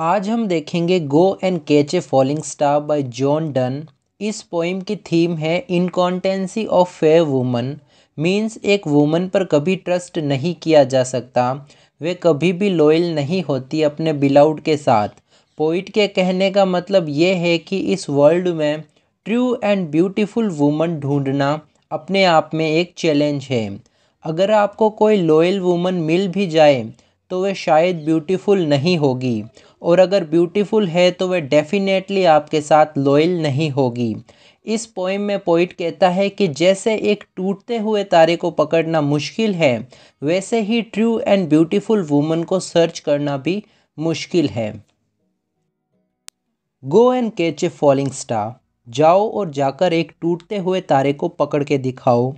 आज हम देखेंगे go and catch a falling star by John Donne इस पोइम की थीम है inconstancy of fair woman means एक वूमन पर कभी ट्रस्ट नहीं किया जा सकता वे कभी भी लॉयल नहीं होती अपने बिलाउड के साथ पोइट के कहने का मतलब ये है कि इस वर्ल्ड में ट्रू एंड ब्यूटीफुल वूमन ढूंढना अपने आप में एक चैलेंज है अगर आपको कोई लॉयल वूमन मिल भी जाए तो वह शायद ब्यूटीफुल नहीं होगी और अगर ब्यूटीफुल है तो वह डेफिनेटली आपके साथ लॉयल नहीं होगी इस पोइम में पोइट कहता है कि जैसे एक टूटते हुए तारे को पकड़ना मुश्किल है वैसे ही ट्रू एंड ब्यूटीफुल वूमन को सर्च करना भी मुश्किल है go and catch a falling star जाओ और जाकर एक टूटते हुए तारे को पकड़ के दिखाओ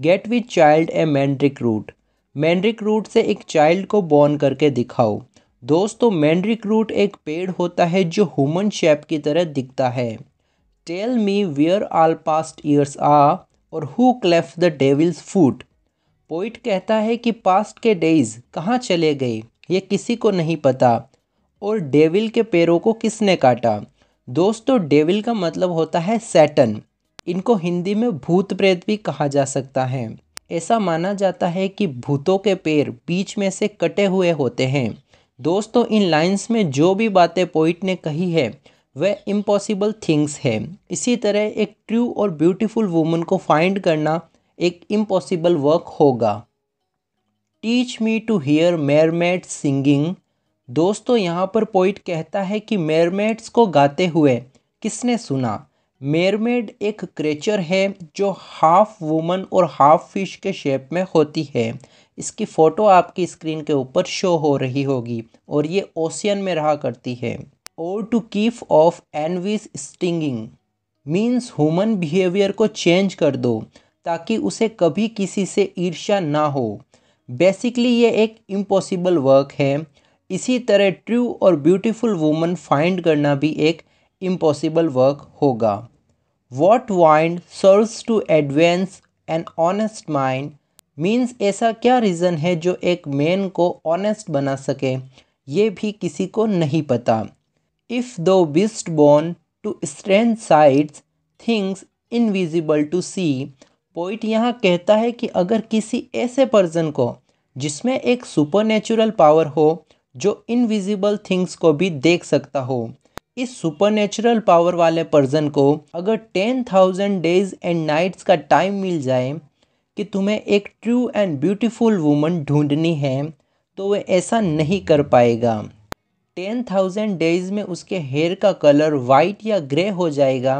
get with child a mandrake root mandrake root से एक चाइल्ड को बॉर्न करके दिखाओ दोस्तों मैंड्रिक रूट एक पेड़ होता है जो ह्यूमन शेप की तरह दिखता है tell me where all past years are or who cleft the devil's foot poet कहता है कि पास्ट के डेज कहाँ चले गए ये किसी को नहीं पता और डेविल के पैरों को किसने काटा दोस्तों डेविल का मतलब होता है सैटन इनको हिंदी में भूत प्रेत भी कहा जा सकता है ऐसा माना जाता है कि भूतों के पैर बीच में से कटे हुए होते हैं दोस्तों इन लाइंस में जो भी बातें पोइट ने कही है वह इम्पॉसिबल थिंग्स है इसी तरह एक ट्रू और ब्यूटीफुल वूमन को फाइंड करना एक इम्पॉसिबल वर्क होगा teach me to hear mermaid singing दोस्तों यहाँ पर पोइट कहता है कि मेरमेट्स को गाते हुए किसने सुना मेरमेड एक क्रेचर है जो हाफ वुमन और हाफ फिश के शेप में होती है इसकी फ़ोटो आपकी स्क्रीन के ऊपर शो हो रही होगी और ये ओशियन में रहा करती है और to keep off envy's stinging means human behaviour को चेंज कर दो ताकि उसे कभी किसी से ईर्ष्या ना हो बेसिकली ये एक इम्पॉसिबल वर्क है इसी तरह ट्रू और ब्यूटीफुल वूमन फाइंड करना भी एक इम्पॉसिबल वर्क होगा what wind serves to advance an honest mind means ऐसा क्या रीज़न है जो एक मैन को ऑनेस्ट बना सके ये भी किसी को नहीं पता if thou beest born to strange sights things invisible to see poet यहाँ कहता है कि अगर किसी ऐसे पर्सन को जिसमें एक सुपर पावर हो जो इनविजिबल थिंग्स को भी देख सकता हो इस सुपर पावर वाले पर्सन को अगर ten thousand days and nights का टाइम मिल जाए कि तुम्हें एक ट्रू एंड ब्यूटीफुल वूमन ढूंढनी है तो वह ऐसा नहीं कर पाएगा टेन थाउजेंड डेज में उसके हेयर का कलर वाइट या ग्रे हो जाएगा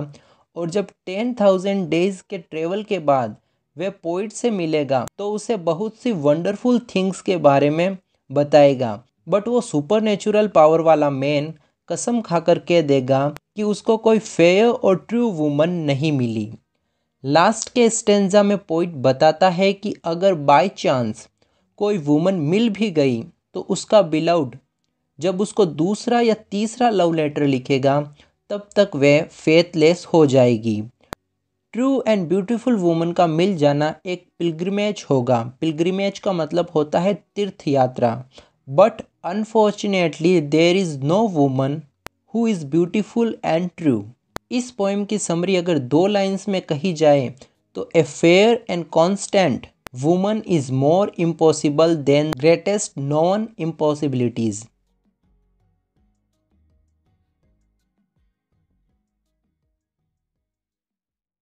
और जब टेन थाउजेंड डेज के ट्रेवल के बाद वह पोइट से मिलेगा तो उसे बहुत सी वंडरफुल थिंग्स के बारे में बताएगा बट वो सुपर नेचुरल पावर वाला मैन कसम खाकर कह देगा कि उसको कोई फेयर और ट्रू वूमन नहीं मिली लास्ट के स्टेंजा में पोइट बताता है कि अगर बाय चांस कोई वूमन मिल भी गई तो उसका बिलाउड जब उसको दूसरा या तीसरा लव लेटर लिखेगा तब तक वह फेथलेस हो जाएगी ट्रू एंड ब्यूटीफुल वूमन का मिल जाना एक पिलग्रिमेज होगा पिलग्रिमेज का मतलब होता है तीर्थ यात्रा but unfortunately there is no woman who is beautiful and true इस पोएम की समरी अगर दो लाइंस में कही जाए तो a fair and constant woman is more impossible than greatest known इम्पॉसिबिलिटीज़